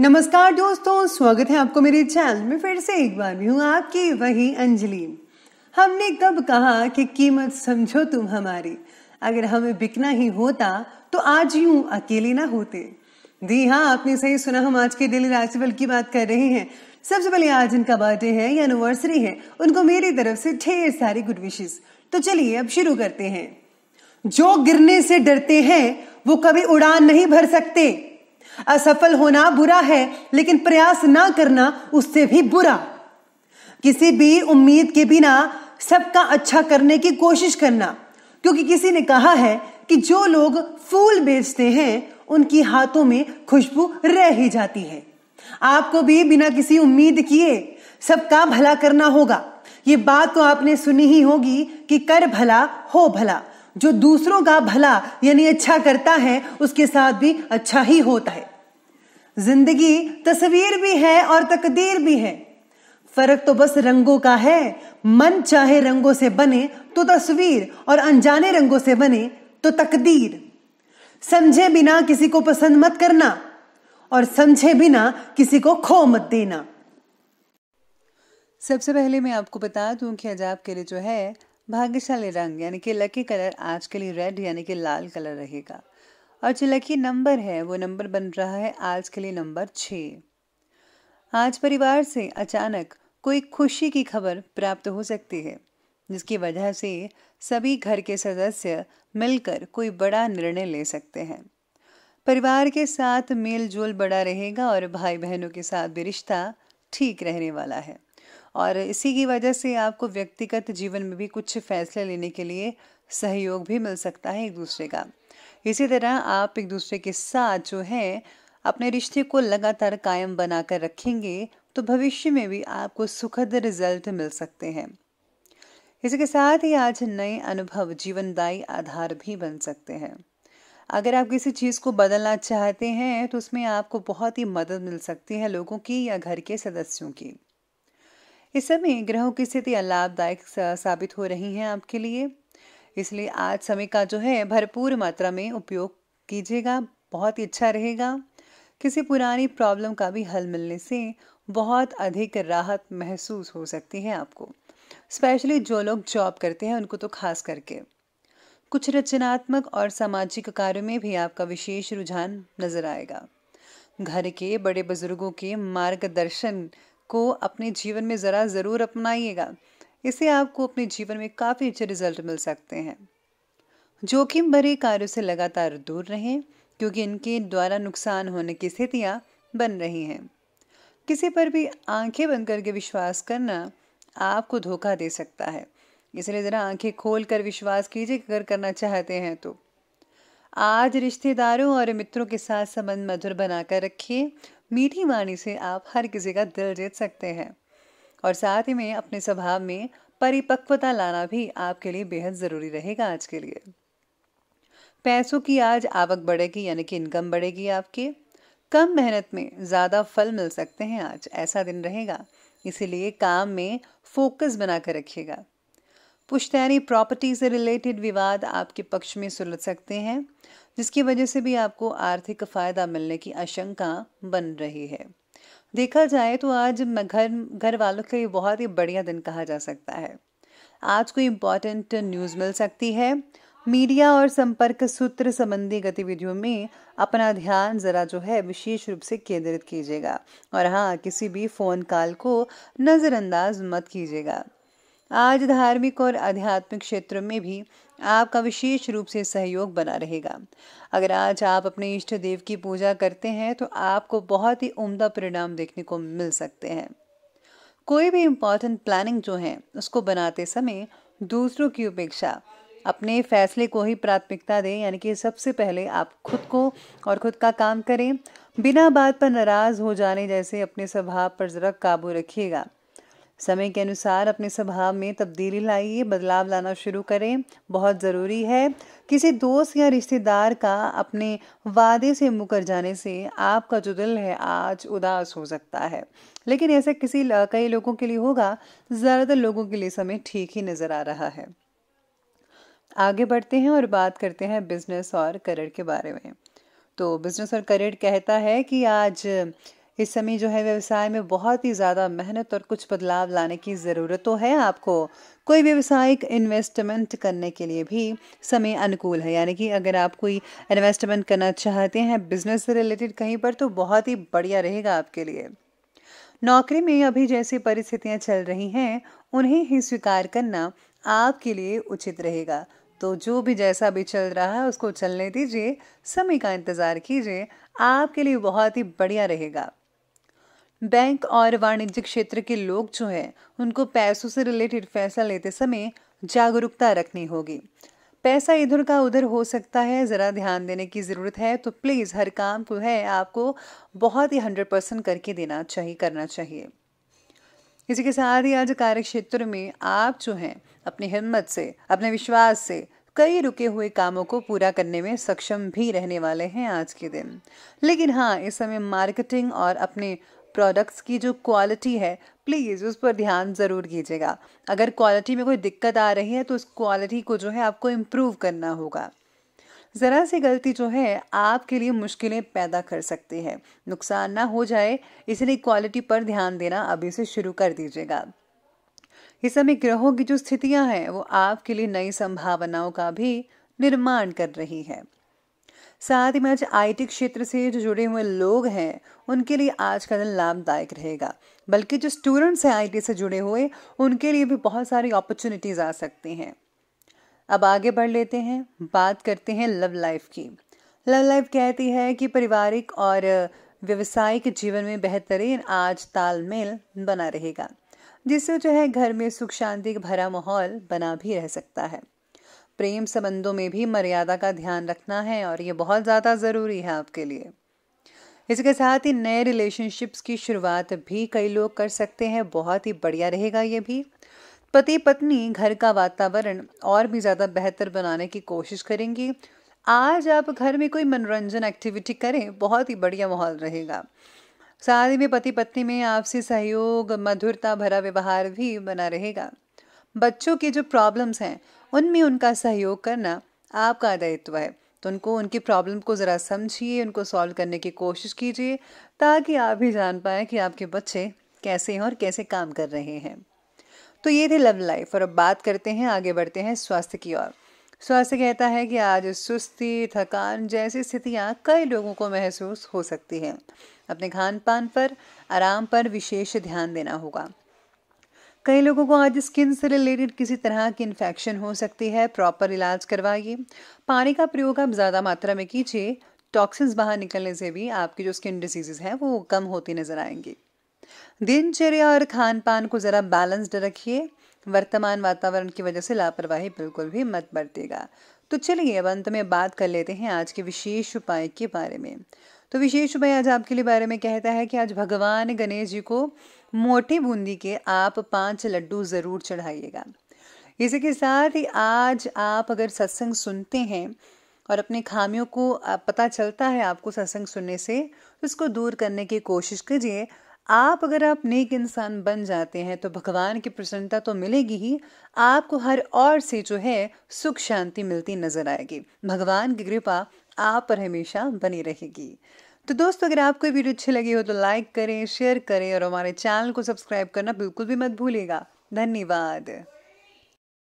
नमस्कार दोस्तों स्वागत है आपको मेरे चैनल में फिर से एक बार भी हूँ आपकी वही अंजलि हमने कब कहा कि कीमत समझो तुम हमारी अगर हमें बिकना ही होता तो आज यूं अकेले ना होते जी हाँ आपने सही सुना हम आज के डेली राशिफल की बात कर रहे हैं सबसे पहले आज इनका बर्थडे है या एनिवर्सरी है उनको मेरी तरफ से ढेर सारी गुड विशेष तो चलिए अब शुरू करते हैं जो गिरने से डरते हैं वो कभी उड़ान नहीं भर सकते असफल होना बुरा है लेकिन प्रयास ना करना उससे भी बुरा किसी भी उम्मीद के बिना सबका अच्छा करने की कोशिश करना क्योंकि किसी ने कहा है कि जो लोग फूल बेचते हैं उनकी हाथों में खुशबू रह ही जाती है आपको भी बिना किसी उम्मीद किए सबका भला करना होगा ये बात तो आपने सुनी ही होगी कि कर भला हो भला जो दूसरों का भला यानी अच्छा करता है उसके साथ भी अच्छा ही होता है जिंदगी तस्वीर भी है और तकदीर भी है फर्क तो बस रंगों का है मन चाहे रंगों से बने तो तस्वीर और अनजाने रंगों से बने तो तकदीर समझे बिना किसी को पसंद मत करना और समझे बिना किसी को खो मत देना सबसे पहले मैं आपको बता दूं कि अजाब के लिए जो है भाग्यशाली रंग यानी कि लकी कलर आज के लिए रेड यानी कि लाल कलर रहेगा और जो लकी नंबर है वो नंबर बन रहा है आज के लिए नंबर छ आज परिवार से अचानक कोई खुशी की खबर प्राप्त हो सकती है जिसकी वजह से सभी घर के सदस्य मिलकर कोई बड़ा निर्णय ले सकते हैं परिवार के साथ मेल जोल बड़ा रहेगा और भाई बहनों के साथ भी रिश्ता ठीक रहने वाला है और इसी की वजह से आपको व्यक्तिगत जीवन में भी कुछ फैसले लेने के लिए सहयोग भी मिल सकता है एक दूसरे का इसी तरह आप एक दूसरे के साथ जो है अपने रिश्ते को लगातार कायम बनाकर रखेंगे तो भविष्य में भी आपको सुखद रिजल्ट मिल सकते हैं इसी के साथ ही आज नए अनुभव जीवनदायी आधार भी बन सकते हैं अगर आप किसी चीज़ को बदलना चाहते हैं तो उसमें आपको बहुत ही मदद मिल सकती है लोगों की या घर के सदस्यों की इस समय ग्रहों की स्थिति लाभदायक साबित हो रही है आपके लिए इसलिए आज समय का जो है भरपूर मात्रा में उपयोग कीजिएगा बहुत ही अच्छा रहेगा किसी पुरानी प्रॉब्लम का भी हल मिलने से बहुत अधिक राहत महसूस हो सकती है आपको स्पेशली जो लोग जॉब करते हैं उनको तो खास करके कुछ रचनात्मक और सामाजिक कार्यों में भी आपका विशेष रुझान नजर आएगा घर के बड़े बुजुर्गों के मार्गदर्शन को अपने जीवन में ज़रा ज़रूर अपनाइएगा इससे आपको अपने जीवन में काफ़ी अच्छे रिजल्ट मिल सकते हैं जोखिम भरे कार्यों से लगातार दूर रहें क्योंकि इनके द्वारा नुकसान होने की स्थितियाँ बन रही हैं किसी पर भी आंखें बंद करके विश्वास करना आपको धोखा दे सकता है इसलिए ज़रा आंखें खोल कर विश्वास कीजिए अगर करना चाहते हैं तो आज रिश्तेदारों और मित्रों के साथ संबंध मधुर बनाकर रखिए मीठी वाणी से आप हर किसी का दिल जीत सकते हैं और साथ ही में अपने स्वभाव में परिपक्वता लाना भी आपके लिए बेहद ज़रूरी रहेगा आज के लिए पैसों की आज आवक बढ़ेगी यानी कि इनकम बढ़ेगी आपके कम मेहनत में ज़्यादा फल मिल सकते हैं आज ऐसा दिन रहेगा इसीलिए काम में फोकस बना कर रखिएगा पुश्तैनी प्रॉपर्टी से रिलेटेड विवाद आपके पक्ष में सुलझ सकते हैं जिसकी वजह से भी आपको आर्थिक फ़ायदा मिलने की आशंका बन रही है देखा जाए तो आज घर घर वालों के लिए बहुत ही बढ़िया दिन कहा जा सकता है आज कोई इम्पॉर्टेंट न्यूज़ मिल सकती है मीडिया और संपर्क सूत्र संबंधी गतिविधियों में अपना ध्यान ज़रा जो है विशेष रूप से केंद्रित कीजिएगा और हाँ किसी भी फ़ोन कॉल को नज़रअंदाज मत कीजिएगा आज धार्मिक और आध्यात्मिक क्षेत्र में भी आपका विशेष रूप से सहयोग बना रहेगा अगर आज आप अपने इष्ट देव की पूजा करते हैं तो आपको बहुत ही उम्दा परिणाम देखने को मिल सकते हैं कोई भी इम्पॉर्टेंट प्लानिंग जो है उसको बनाते समय दूसरों की उपेक्षा अपने फैसले को ही प्राथमिकता दें यानी कि सबसे पहले आप खुद को और खुद का काम करें बिना बात पर नाराज़ हो जाने जैसे अपने स्वभाव पर ज़रा काबू रखिएगा समय के अनुसार अपने स्वभाव में तब्दीली लाइए बदलाव लाना शुरू करें बहुत ज़रूरी है किसी दोस्त या रिश्तेदार का अपने वादे से मुकर जाने से आपका जो दिल है आज उदास हो सकता है लेकिन ऐसा किसी कई लोगों के लिए होगा ज़्यादातर लोगों के लिए समय ठीक ही नज़र आ रहा है आगे बढ़ते हैं और बात करते हैं बिजनेस और करियर के बारे में तो बिजनेस और करियर कहता है कि आज इस समय जो है व्यवसाय में बहुत ही ज़्यादा मेहनत और कुछ बदलाव लाने की ज़रूरत तो है आपको कोई व्यवसायिक इन्वेस्टमेंट करने के लिए भी समय अनुकूल है यानी कि अगर आप कोई इन्वेस्टमेंट करना चाहते हैं बिजनेस से रिलेटेड कहीं पर तो बहुत ही बढ़िया रहेगा आपके लिए नौकरी में अभी जैसी परिस्थितियां चल रही हैं उन्हें ही स्वीकार करना आपके लिए उचित रहेगा तो जो भी जैसा भी चल रहा है उसको चलने दीजिए समय का इंतज़ार कीजिए आपके लिए बहुत ही बढ़िया रहेगा बैंक और वाणिज्य क्षेत्र के लोग जो हैं उनको पैसों से रिलेटेड फैसला लेते समय जागरूकता रखनी होगी पैसा इधर का उधर हो सकता है ज़रा ध्यान देने की ज़रूरत है तो प्लीज़ हर काम को तो है आपको बहुत ही हंड्रेड परसेंट करके देना चाहिए करना चाहिए इसी के साथ ही आज कार्य क्षेत्र में आप जो हैं अपनी हिम्मत से अपने विश्वास से कई रुके हुए कामों को पूरा करने में सक्षम भी रहने वाले हैं आज के दिन लेकिन हाँ इस समय मार्केटिंग और अपने प्रोडक्ट्स की जो क्वालिटी है प्लीज़ उस पर ध्यान ज़रूर कीजिएगा अगर क्वालिटी में कोई दिक्कत आ रही है तो उस क्वालिटी को जो है आपको इम्प्रूव करना होगा ज़रा सी गलती जो है आपके लिए मुश्किलें पैदा कर सकती है नुकसान ना हो जाए इसलिए क्वालिटी पर ध्यान देना अभी से शुरू कर दीजिएगा इस समय ग्रहों की जो स्थितियां हैं वो आपके लिए नई संभावनाओं का भी निर्माण कर रही है साथ ही में आज आईटी क्षेत्र से जो जुड़े हुए लोग हैं उनके लिए आज का दिन लाभदायक रहेगा बल्कि जो स्टूडेंट्स हैं आईटी से जुड़े हुए उनके लिए भी बहुत सारी अपॉर्चुनिटीज़ आ सकती हैं अब आगे बढ़ लेते हैं बात करते हैं लव लाइफ की लव लाइफ कहती है कि पारिवारिक और व्यवसायिक जीवन में बेहतरीन आज तालमेल बना रहेगा जिससे जो है घर में सुख शांति भरा माहौल बना भी रह सकता है प्रेम संबंधों में भी मर्यादा का ध्यान रखना है और ये बहुत ज़्यादा ज़रूरी है आपके लिए इसके साथ ही नए रिलेशनशिप्स की शुरुआत भी कई लोग कर सकते हैं बहुत ही बढ़िया रहेगा ये भी पति पत्नी घर का वातावरण और भी ज़्यादा बेहतर बनाने की कोशिश करेंगी आज आप घर में कोई मनोरंजन एक्टिविटी करें बहुत ही बढ़िया माहौल रहेगा साथ ही में पति पत्नी में आपसी सहयोग मधुरता भरा व्यवहार भी बना रहेगा बच्चों की जो प्रॉब्लम्स हैं उनमें उनका सहयोग करना आपका दायित्व है तो उनको उनकी प्रॉब्लम को ज़रा समझिए उनको सॉल्व करने की कोशिश कीजिए ताकि आप भी जान पाएँ कि आपके बच्चे कैसे हैं और कैसे काम कर रहे हैं तो ये थे लव लाइफ और अब बात करते हैं आगे बढ़ते हैं स्वास्थ्य की ओर स्वास्थ्य कहता है कि आज सुस्ती थकान जैसी स्थितियाँ कई लोगों को महसूस हो सकती हैं अपने खान पान पर आराम पर विशेष ध्यान देना होगा कई लोगों को आज स्किन से रिलेटेड किसी तरह की इन्फेक्शन हो सकती है प्रॉपर इलाज करवाइए पानी का प्रयोग आप ज़्यादा मात्रा में कीजिए टॉक्सिन्स बाहर निकलने से भी आपकी जो स्किन डिजीजेज हैं वो कम होती नज़र आएंगी दिनचर्या और खान पान को ज़रा बैलेंस्ड रखिए वर्तमान वातावरण की वजह से लापरवाही बिल्कुल भी मत बरतेगा तो चलिए अब अंत में बात कर लेते हैं आज के विशेष उपाय के बारे में तो विशेष भाई आज आपके लिए बारे में कहता है कि आज भगवान गणेश जी को मोटी बूंदी के आप पांच लड्डू ज़रूर चढ़ाइएगा इसी के साथ ही आज आप अगर सत्संग सुनते हैं और अपने खामियों को पता चलता है आपको सत्संग सुनने से तो इसको दूर करने की कोशिश कीजिए आप अगर आप नेक इंसान बन जाते हैं तो भगवान की प्रसन्नता तो मिलेगी ही आपको हर और से जो है सुख शांति मिलती नजर आएगी भगवान की कृपा आप पर हमेशा बनी रहेगी तो दोस्तों अगर आपको वीडियो अच्छी लगी हो तो लाइक करें शेयर करें और हमारे चैनल को सब्सक्राइब करना बिल्कुल भी मत भूलेगा धन्यवाद